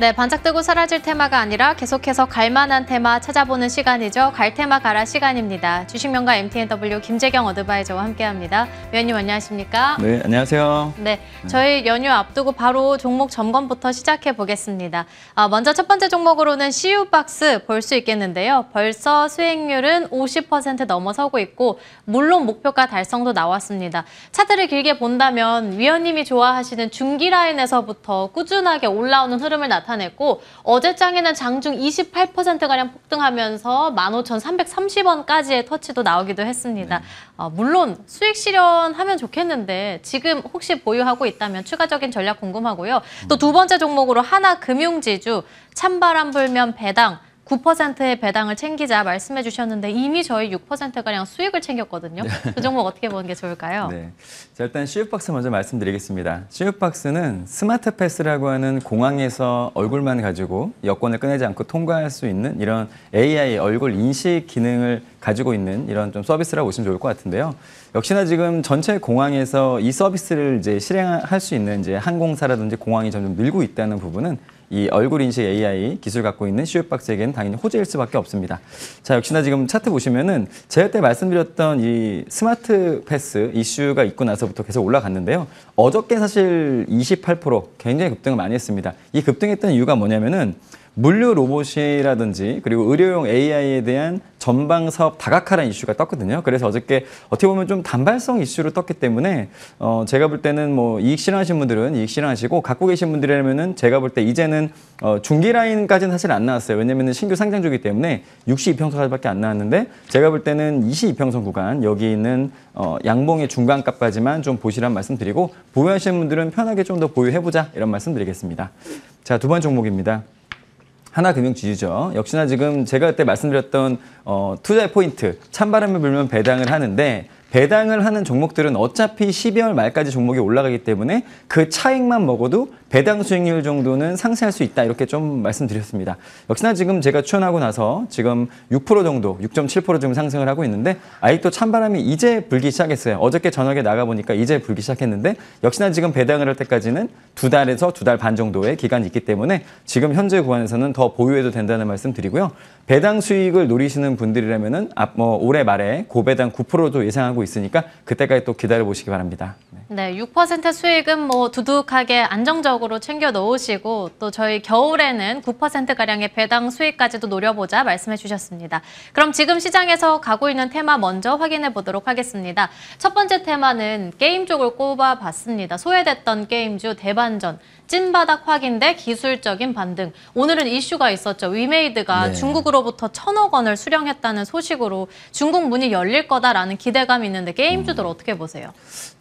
네, 반짝뜨고 사라질 테마가 아니라 계속해서 갈만한 테마 찾아보는 시간이죠. 갈 테마 가라 시간입니다. 주식명가 MTNW 김재경 어드바이저와 함께합니다. 위원님 안녕하십니까? 네, 안녕하세요. 네, 저희 연휴 앞두고 바로 종목 점검부터 시작해 보겠습니다. 아, 먼저 첫 번째 종목으로는 CU박스 볼 수 있겠는데요. 벌써 수익률은 50% 넘어서고 있고 물론 목표가 달성도 나왔습니다. 차트를 길게 본다면 위원님이 좋아하시는 중기 라인에서부터 꾸준하게 올라오는 흐름을 나타 나타냈고 어제장에는 장중 28%가량 폭등하면서 15,330원까지의 터치도 나오기도 했습니다. 네. 어, 물론 수익 실현하면 좋겠는데 지금 혹시 보유하고 있다면 추가적인 전략 궁금하고요. 또 두 번째 종목으로 하나금융지주 찬바람 불면 배당 9%의 배당을 챙기자 말씀해 주셨는데 이미 저희 6%가량 수익을 챙겼거든요. 네. 그 종목 어떻게 보는 게 좋을까요? 네. 자, 일단 시우박스 먼저 말씀드리겠습니다. 시우박스는 스마트 패스라고 하는 공항에서 얼굴만 가지고 여권을 꺼내지 않고 통과할 수 있는 이런 AI 얼굴 인식 기능을 가지고 있는 이런 좀 서비스라고 보시면 좋을 것 같은데요. 역시나 지금 전체 공항에서 이 서비스를 이제 실행할 수 있는 이제 항공사라든지 공항이 점점 늘고 있다는 부분은 이 얼굴 인식 AI 기술 갖고 있는 시우박스에게 당연히 호재일 수밖에 없습니다. 자 역시나 지금 차트 보시면은 제가 때 말씀드렸던 이 스마트 패스 이슈가 있고 나서부터 계속 올라갔는데요. 어저께 사실 28% 굉장히 급등을 많이 했습니다. 이 급등했던 이유가 뭐냐면은 물류 로봇이라든지 그리고 의료용 AI에 대한 전방 사업 다각화라 이슈가 떴거든요. 그래서 어저께 어떻게 보면 좀 단발성 이슈로 떴기 때문에 어 제가 볼 때는 뭐 이익 실현하신 분들은 이익 실현하시고 갖고 계신 분들이라면은 제가 볼 때 이제는 어 중기 라인까지는 사실 안 나왔어요. 왜냐면은 신규 상장주기 때문에 62평선까지밖에 안 나왔는데 제가 볼 때는 22평선 구간 여기 있는 어 양봉의 중간값까지만 좀 보시란 말씀드리고 보유하시는 분들은 편하게 좀 더 보유해 보자 이런 말씀드리겠습니다. 자, 두 번째 종목입니다. 하나금융 지주죠. 역시나 지금 제가 그때 말씀드렸던 어, 투자의 포인트 찬바람을 불면 배당을 하는데 배당을 하는 종목들은 어차피 12월 말까지 종목이 올라가기 때문에 그 차익만 먹어도 배당 수익률 정도는 상쇄할 수 있다 이렇게 좀 말씀드렸습니다. 역시나 지금 제가 추천하고 나서 지금 6% 정도, 6.7% 지금 상승을 하고 있는데 아직도 찬바람이 이제 불기 시작했어요. 어저께 저녁에 나가보니까 이제 불기 시작했는데 역시나 지금 배당을 할 때까지는 두 달에서 두 달 반 정도의 기간이 있기 때문에 지금 현재 구간에서는 더 보유해도 된다는 말씀 드리고요. 배당 수익을 노리시는 분들이라면 은뭐 올해 말에 고배당 9%도 예상하고 하고 있으니까 그때까지 또 기다려 보시기 바랍니다. 네, 6% 수익은 뭐 두둑하게 안정적으로 챙겨 놓으시고또 저희 겨울에는 9%가량의 배당 수익까지도 노려보자 말씀해 주셨습니다. 그럼 지금 시장에서 가고 있는 테마 먼저 확인해 보도록 하겠습니다. 첫 번째 테마는 게임 쪽을 꼽아봤습니다. 소외됐던 게임주 대반전. 찐바닥 확인 대 기술적인 반등. 오늘은 이슈가 있었죠. 위메이드가 네. 중국으로부터 천억 원을 수령했다는 소식으로 중국 문이 열릴 거다라는 기대감이 있는데 게임주들 음. 어떻게 보세요?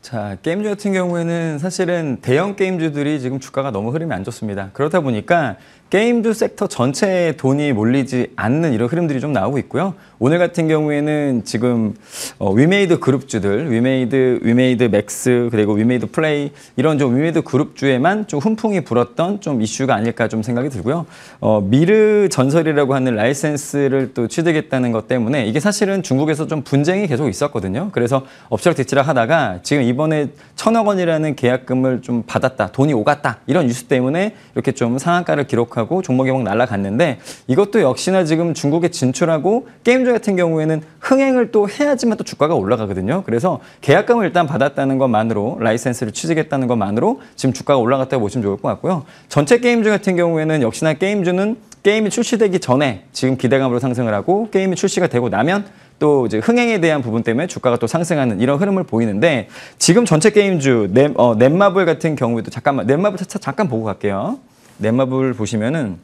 자, 게임주 같은 경우에는 사실은 대형 게임주들이 지금 주가가 너무 흐름이 안 좋습니다. 그렇다 보니까 게임주 섹터 전체에 돈이 몰리지 않는 이런 흐름들이 좀 나오고 있고요. 오늘 같은 경우에는 지금 어, 위메이드 그룹주들, 위메이드, 위메이드 맥스, 그리고 위메이드 플레이 이런 좀 위메이드 그룹주에만 좀 훈풍이 불었던 좀 이슈가 아닐까 좀 생각이 들고요. 어, 미르 전설이라고 하는 라이센스를 또 취득했다는 것 때문에 이게 사실은 중국에서 좀 분쟁이 계속 있었거든요. 그래서 엎치락뒤치락 하다가 지금 이번에 천억 원이라는 계약금을 좀 받았다, 돈이 오갔다 이런 뉴스 때문에 이렇게 좀 상한가를 기록 계속하고 종목 이막 날라갔는데 이것도 역시나 지금 중국에 진출하고 게임즈 같은 경우에는 흥행을 또 해야지만 또 주가가 올라가거든요. 그래서 계약금을 일단 받았다는 것만으로 라이센스를 취득했다는 것만으로 지금 주가가 올라갔다고 보시면 좋을 것 같고요. 전체 게임즈 같은 경우에는 역시나 게임즈는 게임이 출시되기 전에 지금 기대감으로 상승을 하고 게임이 출시가 되고 나면 또 이제 흥행에 대한 부분 때문에 주가가 또 상승하는 이런 흐름을 보이는데 지금 전체 게임주 넷, 어, 넷마블 같은 경우에도 잠깐만 넷마블 차차 잠깐 보고 갈게요. 넷마블 보시면은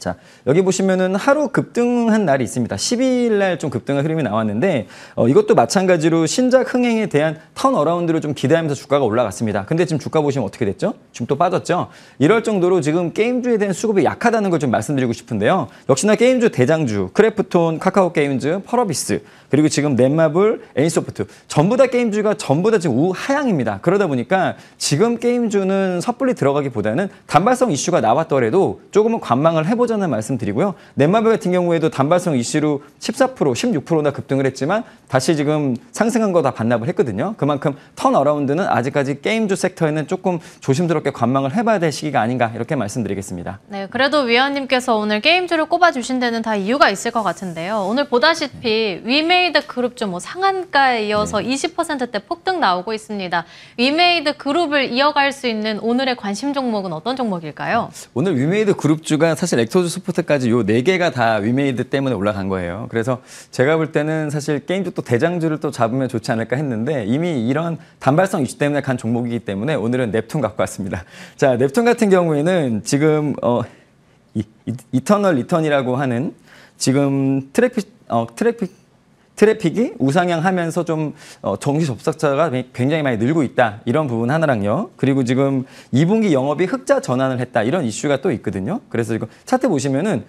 자, 여기 보시면은 하루 급등한 날이 있습니다. 12일 날 좀 급등한 흐름이 나왔는데 어, 이것도 마찬가지로 신작 흥행에 대한 턴어라운드를 좀 기대하면서 주가가 올라갔습니다. 근데 지금 주가 보시면 어떻게 됐죠? 지금 또 빠졌죠? 이럴 정도로 지금 게임주에 대한 수급이 약하다는 걸 좀 말씀드리고 싶은데요. 역시나 게임주 대장주, 크래프톤, 카카오 게임즈, 펄어비스, 그리고 지금 넷마블, 애니소프트 전부 다 게임주가 전부 다 지금 우하향입니다. 그러다 보니까 지금 게임주는 섣불리 들어가기보다는 단발성 이슈가 나왔더라도 조금은 관망을 해보자 거잖아요 말씀드리고요. 넷마블 같은 경우에도 단발성 이슈로 14% 16%나 급등을 했지만 다시 지금 상승한 거 다 반납을 했거든요. 그만큼 턴어라운드는 아직까지 게임주 섹터에는 조금 조심스럽게 관망을 해봐야 될 시기가 아닌가 이렇게 말씀드리겠습니다. 네, 그래도 위원님께서 오늘 게임주를 꼽아주신 데는 다 이유가 있을 것 같은데요. 오늘 보다시피 네. 위메이드 그룹주 뭐 상한가에 이어서 네. 20%대 폭등 나오고 있습니다. 위메이드 그룹을 이어갈 수 있는 오늘의 관심 종목은 어떤 종목일까요? 오늘 위메이드 그룹주가 사실 액토 소즈 소프트까지 요 네 개가 다 위메이드 때문에 올라간 거예요. 그래서 제가 볼 때는 사실 게임도 또 대장주를 또 잡으면 좋지 않을까 했는데 이미 이런 단발성 이슈 때문에 간 종목이기 때문에 오늘은 넵툰 갖고 왔습니다. 자, 넵툰 같은 경우에는 지금 어 이, 이, 이터널 리턴이라고 하는 지금 트래픽 어 트래픽 트래픽이 우상향 하면서 좀 정기 어, 접속자가 굉장히 많이 늘고 있다. 이런 부분 하나랑요. 그리고 지금 2분기 영업이 흑자 전환을 했다. 이런 이슈가 또 있거든요. 그래서 지금 차트 보시면은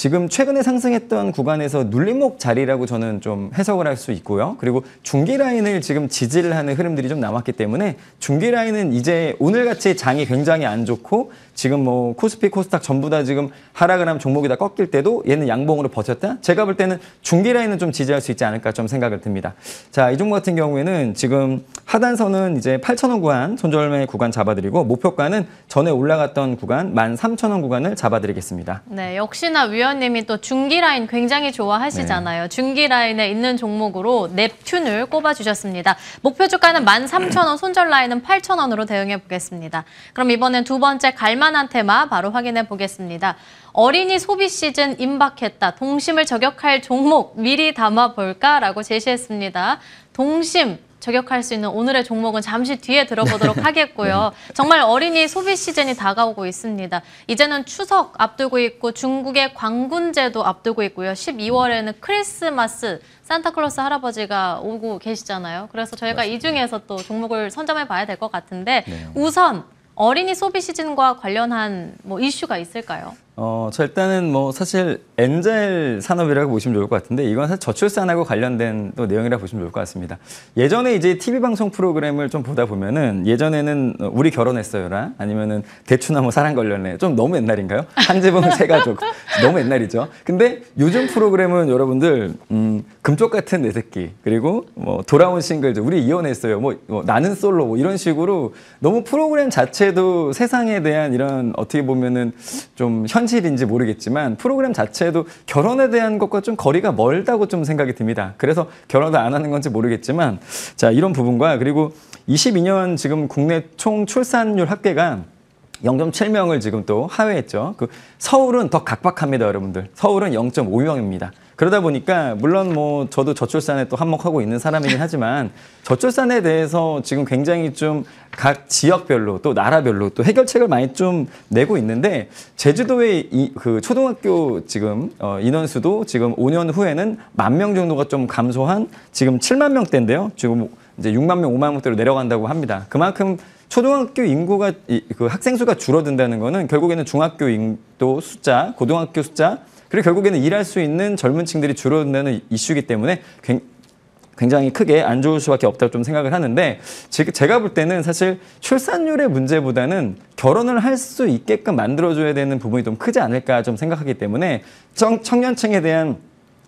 지금 최근에 상승했던 구간에서 눌림목 자리라고 저는 좀 해석을 할 수 있고요. 그리고 중기 라인을 지금 지지를 하는 흐름들이 좀 남았기 때문에 중기 라인은 이제 오늘같이 장이 굉장히 안 좋고 지금 뭐 코스피 코스닥 전부 다 지금 하락을 하면 종목이 다 꺾일 때도 얘는 양봉으로 버텼다? 제가 볼 때는 중기 라인은 좀 지지할 수 있지 않을까 좀 생각을 듭니다. 자, 이 종목 같은 경우에는 지금 하단선은 이제 8,000원 구간, 손절매 구간 잡아드리고 목표가는 전에 올라갔던 구간 13,000원 구간을 잡아드리겠습니다. 네, 역시나 위험 위원님이 또 중기 라인 굉장히 좋아하시잖아요. 네. 중기 라인에 있는 종목으로 넵튠을 꼽아주셨습니다. 목표 주가는 13,000원, 손절 라인은 8,000원으로 대응해 보겠습니다. 그럼 이번엔 두 번째 갈만한 테마 바로 확인해 보겠습니다. 어린이 소비 시즌 임박했다. 동심을 저격할 종목 미리 담아볼까라고 제시했습니다. 동심 저격할 수 있는 오늘의 종목은 잠시 뒤에 들어보도록 네. 하겠고요. 정말 어린이 소비 시즌이 다가오고 있습니다. 이제는 추석 앞두고 있고 중국의 광군제도 앞두고 있고요. 12월에는 크리스마스 산타클로스 할아버지가 오고 계시잖아요. 그래서 저희가 맞습니다. 이 중에서 또 종목을 선점해 봐야 될 것 같은데 네. 우선 어린이 소비 시즌과 관련한 뭐 이슈가 있을까요? 어, 저 일단은 뭐 사실 엔젤 산업이라고 보시면 좋을 것 같은데 이건 사실 저출산하고 관련된 또 내용이라 고 보시면 좋을 것 같습니다. 예전에 이제 TV 방송 프로그램을 좀 보다 보면은 예전에는 우리 결혼했어요라 아니면은 대추나무 뭐 사랑 걸렸네 좀 너무 옛날인가요? 한재봉 세가족 너무 옛날이죠. 근데 요즘 프로그램은 여러분들 음, 금쪽 같은 내 새끼 그리고 뭐 돌아온 싱글 우리 이혼했어요 뭐, 뭐 나는 솔로 뭐 이런 식으로 너무 프로그램 자체도 세상에 대한 이런 어떻게 보면은 좀현 현실인지 모르겠지만 프로그램 자체도 결혼에 대한 것과 좀 거리가 멀다고 좀 생각이 듭니다. 그래서 결혼을 안 하는 건지 모르겠지만 자 이런 부분과 그리고 22년 지금 국내 총 출산율 합계가 0.7명을 지금 또 하회했죠. 그 서울은 더 각박합니다, 여러분들. 서울은 0.5명입니다. 그러다 보니까 물론 뭐 저도 저출산에 또 한몫하고 있는 사람이긴 하지만 저출산에 대해서 지금 굉장히 좀 각 지역별로 또 나라별로 또 해결책을 많이 좀 내고 있는데 제주도의 이그 초등학교 지금 어 인원수도 지금 5년 후에는 만 명 정도가 좀 감소한 지금 7만 명대인데요. 지금 이제 6만 명, 5만 명대로 내려간다고 합니다. 그만큼 초등학교 인구가 이, 그 학생 수가 줄어든다는 거는 결국에는 중학교 인도 숫자, 고등학교 숫자 그리고 결국에는 일할 수 있는 젊은 층들이 줄어든다는 이슈이기 때문에 굉장히 크게 안 좋을 수밖에 없다고 좀 생각을 하는데 제가 볼 때는 사실 출산율의 문제보다는 결혼을 할 수 있게끔 만들어줘야 되는 부분이 좀 크지 않을까 좀 생각하기 때문에 청, 청년층에 대한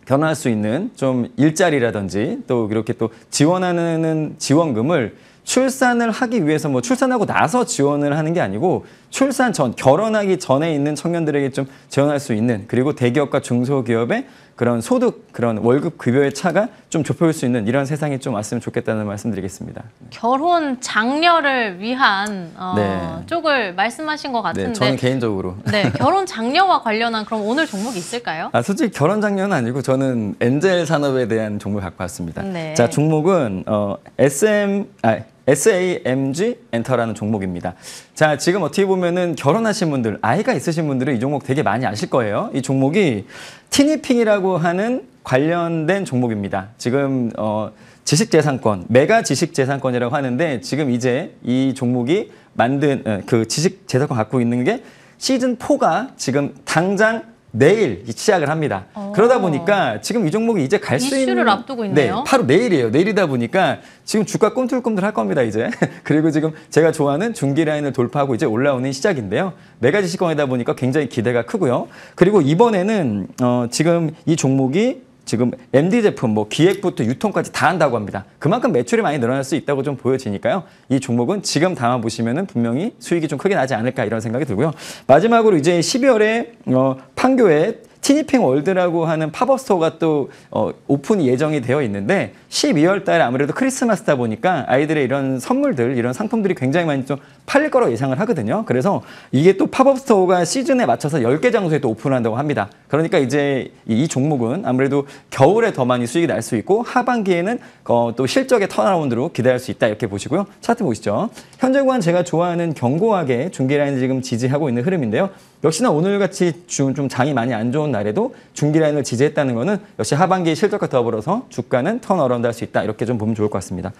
변화할 수 있는 좀 일자리라든지 또 이렇게 또 지원하는 지원금을 출산을 하기 위해서 뭐 출산하고 나서 지원을 하는 게 아니고 출산 전 결혼하기 전에 있는 청년들에게 좀 지원할 수 있는 그리고 대기업과 중소기업의 그런 소득 그런 월급 급여의 차가 좀 좁혀질 수 있는 이런 세상이 좀 왔으면 좋겠다는 말씀드리겠습니다. 네. 결혼 장려를 위한 어, 네. 쪽을 말씀하신 것 네, 같은데 네, 저는 개인적으로 네 결혼 장려와 관련한 그럼 오늘 종목이 있을까요? 아 솔직히 결혼 장려는 아니고 저는 엔젤 산업에 대한 종목을 갖고 왔습니다. 네. 자 종목은 어, SM 아 SAMG 엔터라는 종목입니다. 자, 지금 어떻게 보면은 결혼하신 분들, 아이가 있으신 분들은 이 종목 되게 많이 아실 거예요. 이 종목이 티니핑이라고 하는 관련된 종목입니다. 지금 어 지식재산권, 메가 지식재산권이라고 하는데 지금 이제 이 종목이 만든 어, 그 지식재산권 갖고 있는 게 시즌 4가 지금 당장 내일 시작을 합니다. 오. 그러다 어. 보니까 지금 이 종목이 이제 갈 수 있는 앞두고 네, 있네요. 네, 바로 내일이에요. 내일이다 보니까 지금 주가 꿈틀꿈틀 할 겁니다, 이제. 그리고 지금 제가 좋아하는 중기 라인을 돌파하고 이제 올라오는 시작인데요. 매가지 네 시권이다 보니까 굉장히 기대가 크고요. 그리고 이번에는 어, 지금 이 종목이 지금 MD 제품 뭐 기획부터 유통까지 다 한다고 합니다. 그만큼 매출이 많이 늘어날 수 있다고 좀 보여지니까요. 이 종목은 지금 담아 보시면은 분명히 수익이 좀 크게 나지 않을까 이런 생각이 들고요. 마지막으로 이제 12월에 어, 판교에 티니핑 월드라고 하는 팝업 스토어가 또 어, 오픈 예정이 되어 있는데 12월 달에 아무래도 크리스마스다 보니까 아이들의 이런 선물들, 이런 상품들이 굉장히 많이 좀 팔릴 거라고 예상을 하거든요. 그래서 이게 또 팝업 스토어가 시즌에 맞춰서 10개 장소에 또 오픈한다고 합니다. 그러니까 이제 이 종목은 아무래도 겨울에 더 많이 수익이 날 수 있고 하반기에는 어, 또 실적의 턴아라운드로 기대할 수 있다 이렇게 보시고요. 차트 보시죠. 현재 구간 제가 좋아하는 견고하게 중계라인 지금 지지하고 있는 흐름인데요. 역시나 오늘같이 좀 장이 많이 안 좋은 날에도 중기 라인을 지지했다는 것은 역시 하반기 실적과 더불어서 주가는 턴어라운드 할 수 있다. 이렇게 좀 보면 좋을 것 같습니다.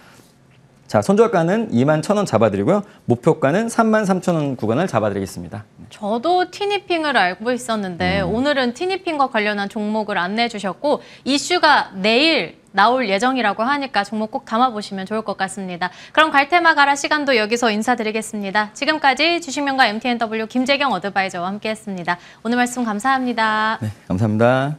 자, 손절가는 2만 천원 잡아드리고요. 목표가는 3만 3천 원 구간을 잡아드리겠습니다. 저도 티니핑을 알고 있었는데 음. 오늘은 티니핑과 관련한 종목을 안내해 주셨고 이슈가 내일 나올 예정이라고 하니까 종목 꼭 담아보시면 좋을 것 같습니다. 그럼 갈 테마 가라 시간도 여기서 인사드리겠습니다. 지금까지 주식명가 MTNW 김재경 어드바이저와 함께했습니다. 오늘 말씀 감사합니다. 네, 감사합니다.